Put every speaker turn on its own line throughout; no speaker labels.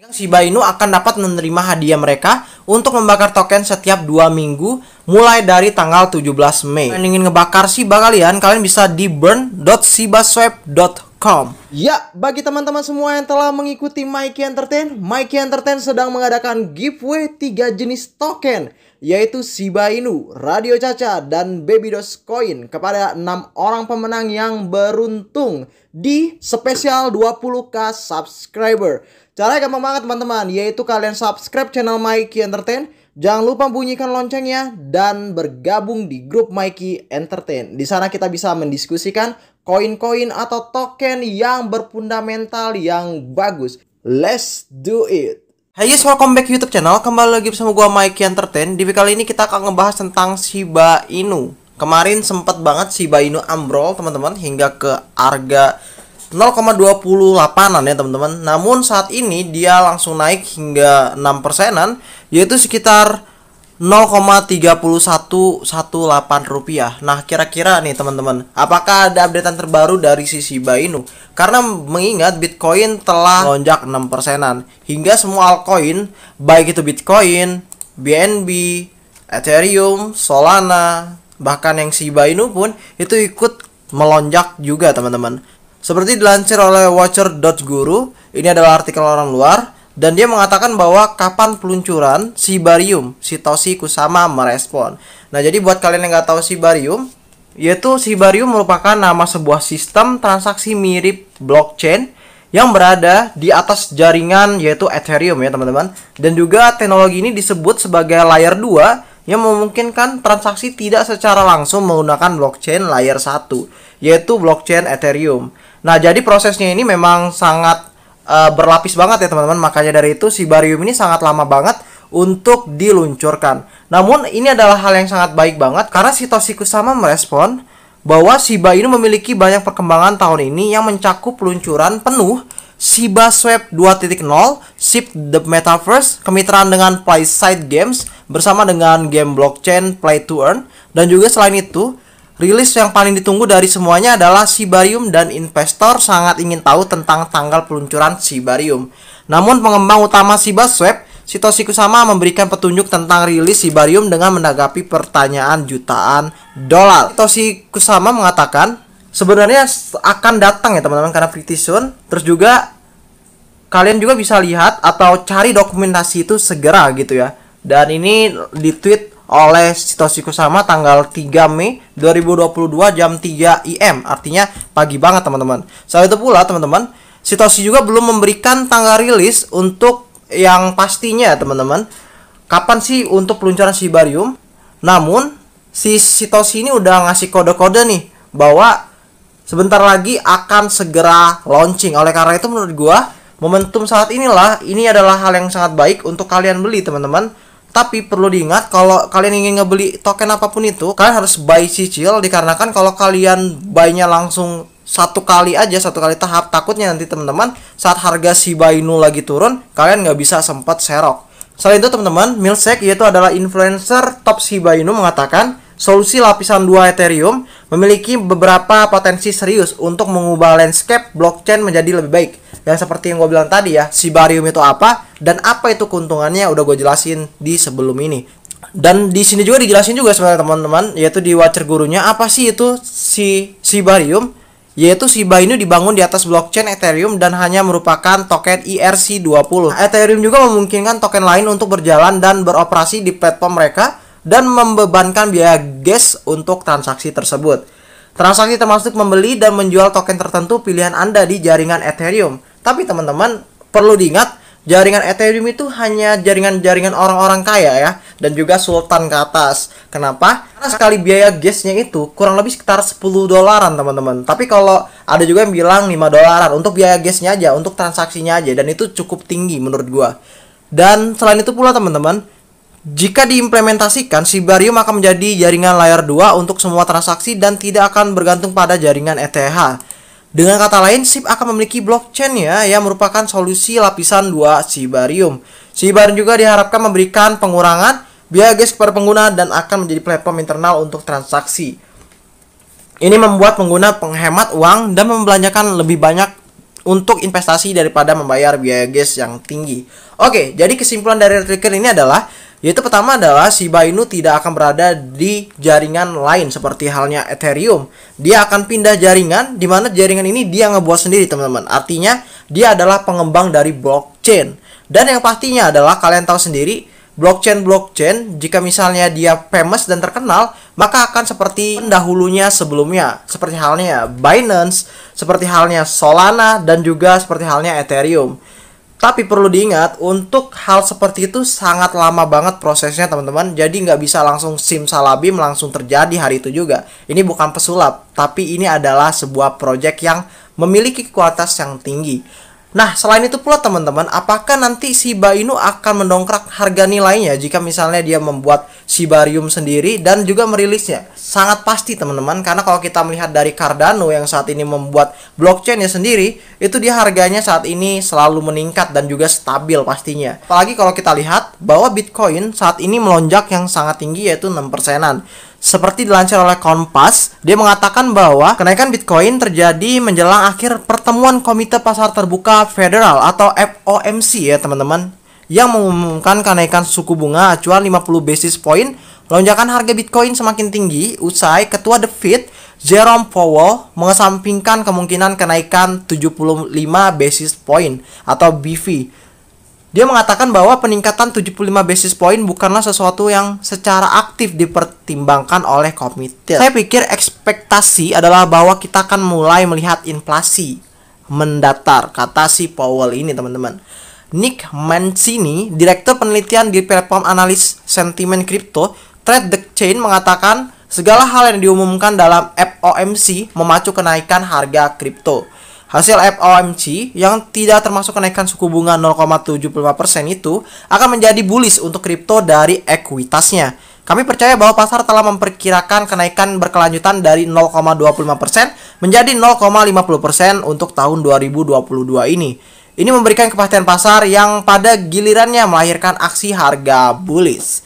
Pemegang Shiba Inu akan dapat menerima hadiah mereka untuk membakar token setiap dua minggu mulai dari tanggal 17 Mei. Kalian ingin ngebakar Shiba kalian, kalian bisa di burn.shibaswap.com. Ya, bagi teman-teman semua yang telah mengikuti Mikey Entertain, Mikey Entertain sedang mengadakan giveaway 3 jenis token yaitu Shiba Inu, Radio Caca, dan Baby Dos Coin kepada enam orang pemenang yang beruntung di spesial 20k subscriber. Caranya gampang banget teman-teman, yaitu kalian subscribe channel Mikey Entertain, jangan lupa bunyikan loncengnya dan bergabung di grup Mikey Entertain. Di sana kita bisa mendiskusikan koin-koin atau token yang berfundamental yang bagus. Let's do it. Hai hey guys, welcome back YouTube channel. Kembali lagi bersama gua Mikey Entertain. Di video kali ini kita akan ngebahas tentang Shiba Inu. Kemarin sempat banget Shiba Inu ambrol, teman-teman, hingga ke harga 0,28an ya teman-teman. Namun saat ini dia langsung naik hingga 6 persenan yaitu sekitar 0,3118 rupiah. Nah kira-kira nih teman-teman, apakah ada updatean terbaru dari sisi Bainu? Karena mengingat Bitcoin telah lonjak 6 persenan hingga semua altcoin baik itu Bitcoin, BNB, Ethereum, Solana, bahkan yang Shiba Inu pun itu ikut melonjak juga teman-teman. Seperti dilansir oleh watcher.guru, ini adalah artikel orang luar dan dia mengatakan bahwa kapan peluncuran Sibarium Sitoshi Kusama merespon. Nah, jadi buat kalian yang nggak tahu Sibarium, yaitu Sibarium merupakan nama sebuah sistem transaksi mirip blockchain yang berada di atas jaringan yaitu Ethereum ya teman-teman. Dan juga teknologi ini disebut sebagai layer 2 yang memungkinkan transaksi tidak secara langsung menggunakan blockchain layer 1, yaitu blockchain Ethereum. Nah, jadi prosesnya ini memang sangat uh, berlapis banget ya teman-teman. Makanya dari itu si barium ini sangat lama banget untuk diluncurkan. Namun ini adalah hal yang sangat baik banget karena si Toshiko sama merespon bahwa Shiba Inu memiliki banyak perkembangan tahun ini yang mencakup peluncuran penuh Swap 2.0, Ship the Metaverse, kemitraan dengan PlaySide Games bersama dengan game blockchain Play to Earn, dan juga selain itu, rilis yang paling ditunggu dari semuanya adalah Sibarium dan investor sangat ingin tahu tentang tanggal peluncuran Sibarium. Namun pengembang utama Swap, Satoshi Kusama memberikan petunjuk tentang rilis Sibarium dengan menanggapi pertanyaan jutaan dolar. Satoshi Kusama mengatakan, sebenarnya akan datang ya teman-teman karena pretty soon. Terus juga kalian juga bisa lihat atau cari dokumentasi itu segera gitu ya. Dan ini ditweet oleh Sitoshi sama tanggal 3 Mei 2022 jam 3 IM. Artinya pagi banget teman-teman. Selain itu pula teman-teman, Sitoshi juga belum memberikan tanggal rilis untuk yang pastinya teman-teman. Kapan sih untuk peluncuran Sibarium? Namun si Sitoshi ini udah ngasih kode-kode nih bahwa sebentar lagi akan segera launching. Oleh karena itu menurut gua momentum saat inilah ini adalah hal yang sangat baik untuk kalian beli teman-teman. Tapi perlu diingat kalau kalian ingin ngebeli token apapun itu, kalian harus buy cicil dikarenakan kalau kalian buy-nya langsung satu kali aja satu kali tahap takutnya nanti teman-teman saat harga si Bainu lagi turun kalian nggak bisa sempat serok selain itu teman-teman Milsek yaitu adalah influencer top si Inu mengatakan solusi lapisan 2 Ethereum memiliki beberapa potensi serius untuk mengubah landscape blockchain menjadi lebih baik. Yang seperti yang gue bilang tadi ya, Sibarium itu apa dan apa itu keuntungannya udah gue jelasin di sebelum ini. Dan di sini juga dijelasin juga sebenarnya teman-teman, yaitu di Watcher gurunya apa sih itu si Sibarium? Yaitu Shiba Inu dibangun di atas blockchain Ethereum dan hanya merupakan token ERC20. Ethereum juga memungkinkan token lain untuk berjalan dan beroperasi di platform mereka dan membebankan biaya gas untuk transaksi tersebut. Transaksi termasuk membeli dan menjual token tertentu pilihan Anda di jaringan Ethereum. Tapi teman-teman, perlu diingat, jaringan Ethereum itu hanya jaringan-jaringan orang-orang kaya ya, dan juga sultan ke atas. Kenapa? Karena sekali biaya gasnya itu kurang lebih sekitar 10 dolaran teman-teman. Tapi kalau ada juga yang bilang 5 dolaran untuk biaya gasnya aja, untuk transaksinya aja, dan itu cukup tinggi menurut gua. Dan selain itu pula teman-teman, jika diimplementasikan, Sibarium akan menjadi jaringan layar 2 untuk semua transaksi dan tidak akan bergantung pada jaringan ETH. Dengan kata lain, SIP akan memiliki blockchain ya yang merupakan solusi lapisan 2 Sibarium. Sibarium juga diharapkan memberikan pengurangan biaya gas kepada pengguna dan akan menjadi platform internal untuk transaksi. Ini membuat pengguna penghemat uang dan membelanjakan lebih banyak untuk investasi daripada membayar biaya gas yang tinggi. Oke, jadi kesimpulan dari Retricker ini adalah yaitu pertama adalah Shiba Inu tidak akan berada di jaringan lain seperti halnya Ethereum. Dia akan pindah jaringan di mana jaringan ini dia ngebuat sendiri teman-teman. Artinya dia adalah pengembang dari blockchain. Dan yang pastinya adalah kalian tahu sendiri blockchain-blockchain jika misalnya dia famous dan terkenal maka akan seperti pendahulunya sebelumnya seperti halnya Binance, seperti halnya Solana dan juga seperti halnya Ethereum. Tapi perlu diingat, untuk hal seperti itu sangat lama banget prosesnya teman-teman. Jadi nggak bisa langsung simsalabi langsung terjadi hari itu juga. Ini bukan pesulap, tapi ini adalah sebuah proyek yang memiliki kualitas yang tinggi. Nah, selain itu pula teman-teman, apakah nanti Shiba Inu akan mendongkrak harga nilainya jika misalnya dia membuat Shibarium sendiri dan juga merilisnya? Sangat pasti teman-teman, karena kalau kita melihat dari Cardano yang saat ini membuat blockchainnya sendiri, itu dia harganya saat ini selalu meningkat dan juga stabil pastinya. Apalagi kalau kita lihat bahwa Bitcoin saat ini melonjak yang sangat tinggi yaitu 6 persenan. Seperti dilansir oleh Kompas, dia mengatakan bahwa kenaikan Bitcoin terjadi menjelang akhir pertemuan Komite Pasar Terbuka Federal atau FOMC ya teman-teman yang mengumumkan kenaikan suku bunga acuan 50 basis point. Lonjakan harga Bitcoin semakin tinggi usai ketua The Fed Jerome Powell mengesampingkan kemungkinan kenaikan 75 basis point atau BV dia mengatakan bahwa peningkatan 75 basis point bukanlah sesuatu yang secara aktif dipertimbangkan oleh komite. Saya pikir ekspektasi adalah bahwa kita akan mulai melihat inflasi mendatar, kata si Powell ini teman-teman. Nick Mancini, Direktur Penelitian di platform analis sentimen kripto, Trade the Chain mengatakan segala hal yang diumumkan dalam FOMC memacu kenaikan harga kripto. Hasil FOMC yang tidak termasuk kenaikan suku bunga 0,75% itu akan menjadi bullish untuk kripto dari ekuitasnya. Kami percaya bahwa pasar telah memperkirakan kenaikan berkelanjutan dari 0,25% menjadi 0,50% untuk tahun 2022 ini. Ini memberikan kepastian pasar yang pada gilirannya melahirkan aksi harga bullish.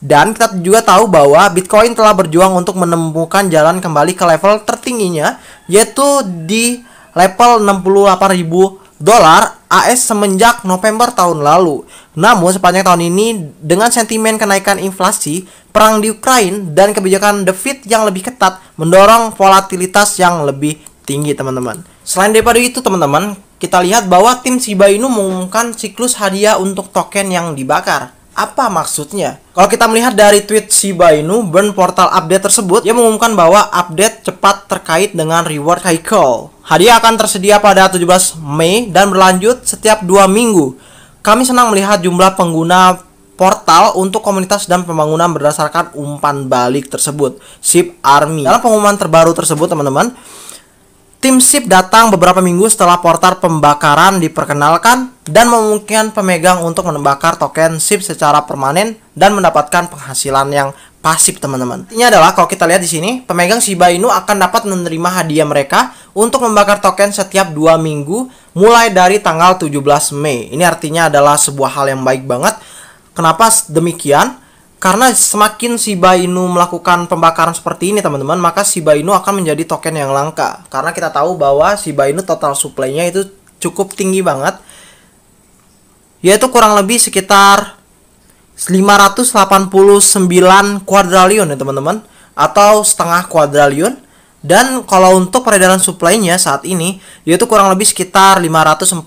Dan kita juga tahu bahwa Bitcoin telah berjuang untuk menemukan jalan kembali ke level tertingginya, yaitu di level 68.000 dolar AS semenjak November tahun lalu. Namun sepanjang tahun ini dengan sentimen kenaikan inflasi, perang di Ukraina dan kebijakan The Fed yang lebih ketat mendorong volatilitas yang lebih tinggi teman-teman. Selain daripada itu teman-teman, kita lihat bahwa tim Shiba Inu mengumumkan siklus hadiah untuk token yang dibakar. Apa maksudnya? Kalau kita melihat dari tweet Shiba Inu, burn portal update tersebut, ia mengumumkan bahwa update cepat terkait dengan reward Haikal. Hadiah akan tersedia pada 17 Mei dan berlanjut setiap dua minggu. Kami senang melihat jumlah pengguna portal untuk komunitas dan pembangunan berdasarkan umpan balik tersebut, Ship Army. Dalam pengumuman terbaru tersebut, teman-teman, Tim SIP datang beberapa minggu setelah portal pembakaran diperkenalkan dan memungkinkan pemegang untuk membakar token SIP secara permanen dan mendapatkan penghasilan yang pasif teman-teman. Intinya adalah kalau kita lihat di sini, pemegang Shiba Inu akan dapat menerima hadiah mereka untuk membakar token setiap dua minggu mulai dari tanggal 17 Mei. Ini artinya adalah sebuah hal yang baik banget. Kenapa demikian? Karena semakin Shiba Inu melakukan pembakaran seperti ini teman-teman, maka Shiba Inu akan menjadi token yang langka. Karena kita tahu bahwa Shiba Inu total supply-nya itu cukup tinggi banget. Yaitu kurang lebih sekitar 589 kuadralion ya teman-teman atau setengah kuadralion dan kalau untuk peredaran supply-nya saat ini yaitu kurang lebih sekitar 549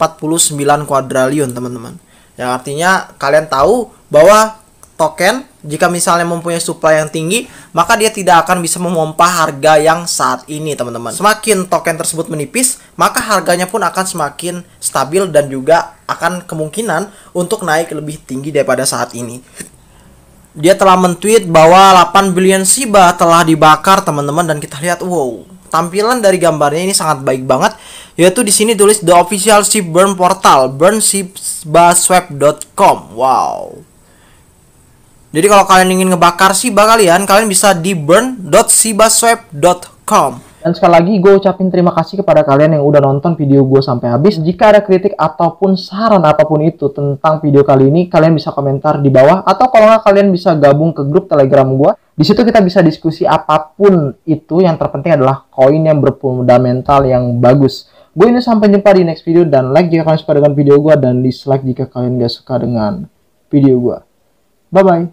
kuadralion teman-teman yang artinya kalian tahu bahwa token jika misalnya mempunyai supply yang tinggi maka dia tidak akan bisa memompa harga yang saat ini teman-teman semakin token tersebut menipis maka harganya pun akan semakin stabil dan juga akan kemungkinan untuk naik lebih tinggi daripada saat ini dia telah mentweet bahwa 8 billion Shiba telah dibakar teman-teman dan kita lihat wow tampilan dari gambarnya ini sangat baik banget yaitu di sini tulis the official Shiba burn portal burnshibaswap.com wow jadi kalau kalian ingin ngebakar Shiba kalian, kalian bisa di burn.shibaswap.com. Dan sekali lagi gue ucapin terima kasih kepada kalian yang udah nonton video gue sampai habis. Jika ada kritik ataupun saran apapun itu tentang video kali ini, kalian bisa komentar di bawah. Atau kalau nggak kalian bisa gabung ke grup telegram gue. Di situ kita bisa diskusi apapun itu. Yang terpenting adalah koin yang berfundamental yang bagus. Gue ini sampai jumpa di next video dan like jika kalian suka dengan video gue dan dislike jika kalian gak suka dengan video gue. Bye-bye.